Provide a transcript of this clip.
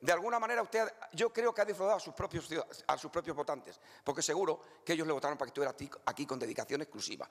de alguna manera usted, yo creo que ha defraudado a sus propios, a sus propios votantes, porque seguro que ellos le votaron para que estuviera aquí con dedicación exclusiva.